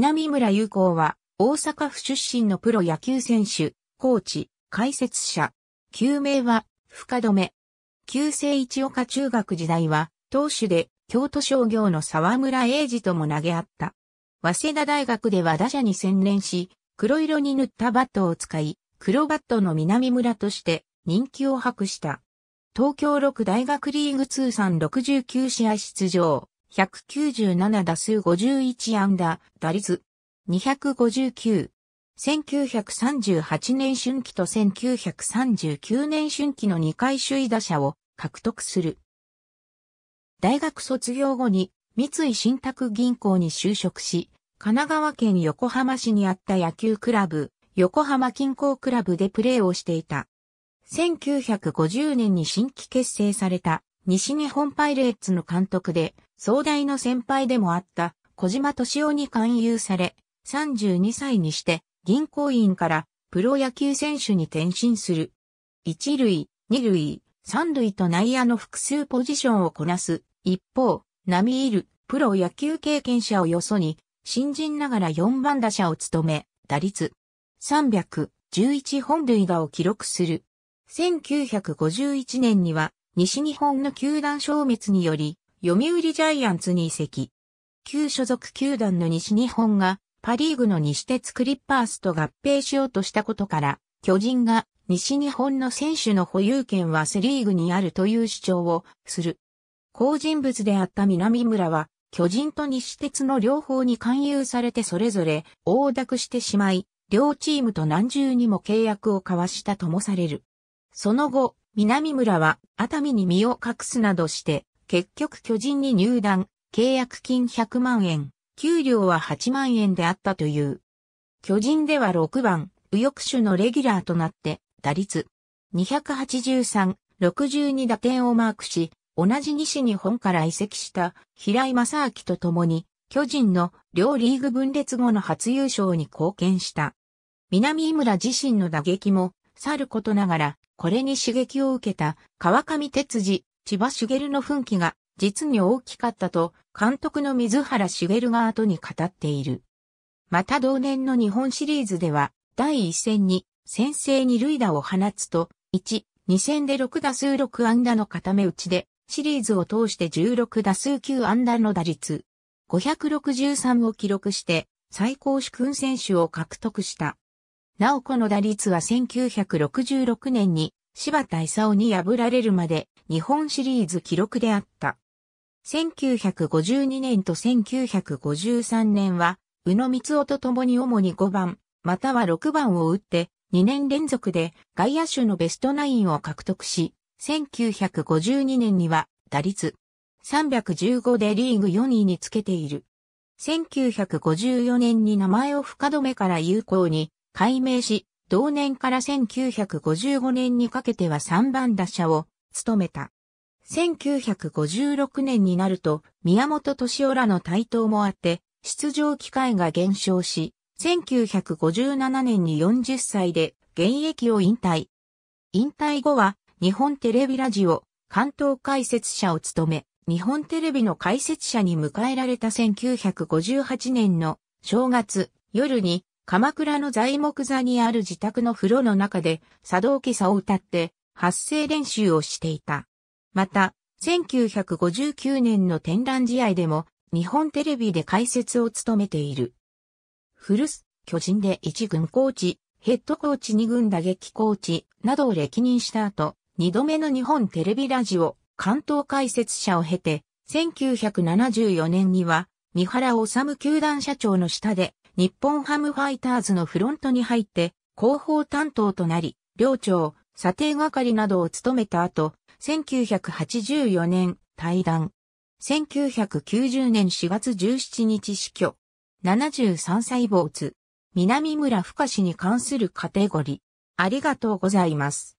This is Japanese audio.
南村優子は、大阪府出身のプロ野球選手、コーチ、解説者。救名は、深留。旧姓一岡中学時代は、投手で、京都商業の沢村英二とも投げ合った。早稲田大学では打者に専念し、黒色に塗ったバットを使い、黒バットの南村として人気を博した。東京六大学リーグ通算69試合出場。197打数51安打、打率259。1938年春季と1939年春季の2回首位打者を獲得する。大学卒業後に三井信託銀行に就職し、神奈川県横浜市にあった野球クラブ、横浜近郊クラブでプレーをしていた。1950年に新規結成された西日本パイレーツの監督で壮大の先輩でもあった小島敏夫に勧誘され、32歳にして銀行員からプロ野球選手に転身する。一塁、二塁、三塁と内野の複数ポジションをこなす。一方、並いるプロ野球経験者をよそに、新人ながら4番打者を務め、打率311本塁打を記録する。1951年には西日本の球団消滅により読売ジャイアンツに移籍。旧所属球団の西日本がパリーグの西鉄クリッパースと合併しようとしたことから、巨人が西日本の選手の保有権はセリーグにあるという主張をする。好人物であった南村は、巨人と西鉄の両方に勧誘されてそれぞれ横諾してしまい、両チームと何重にも契約を交わしたともされる。その後、南村は熱海に身を隠すなどして結局巨人に入団、契約金100万円、給料は8万円であったという。巨人では6番、右翼手のレギュラーとなって、打率283、62打点をマークし、同じ西日本から移籍した平井正明と共に、巨人の両リーグ分裂後の初優勝に貢献した。南井村自身の打撃も、さることながら、これに刺激を受けた川上哲司、千葉茂の奮起が実に大きかったと監督の水原茂が後に語っている。また同年の日本シリーズでは第1戦に先制二塁打を放つと1、2戦で6打数6安打の固め打ちでシリーズを通して16打数9安打の打率563を記録して最高主君選手を獲得した。なおこの打率は1966年に柴田勲に破られるまで日本シリーズ記録であった。1952年と1953年は、宇野光雄と共に主に5番、または6番を打って、2年連続で外野手のベストナインを獲得し、1952年には打率315でリーグ4位につけている。1954年に名前を深止めから有効に改名し、同年から1955年にかけては3番打者を務めた。1956年になると、宮本敏夫らの台頭もあって、出場機会が減少し、1957年に40歳で現役を引退。引退後は、日本テレビラジオ、関東解説者を務め、日本テレビの解説者に迎えられた1958年の正月、夜に、鎌倉の材木座にある自宅の風呂の中で、茶道家茶を歌って、発声練習をしていた。また、1959年の展覧試合でも日本テレビで解説を務めている。古巣、巨人で1軍コーチ、ヘッドコーチ2軍打撃コーチなどを歴任した後、2度目の日本テレビラジオ関東解説者を経て、1974年には三原治球団社長の下で日本ハムファイターズのフロントに入って広報担当となり、両長、査定係などを務めた後、1984年退団。1990年4月17日死去。73歳坊津。南村深氏に関するカテゴリー。ありがとうございます。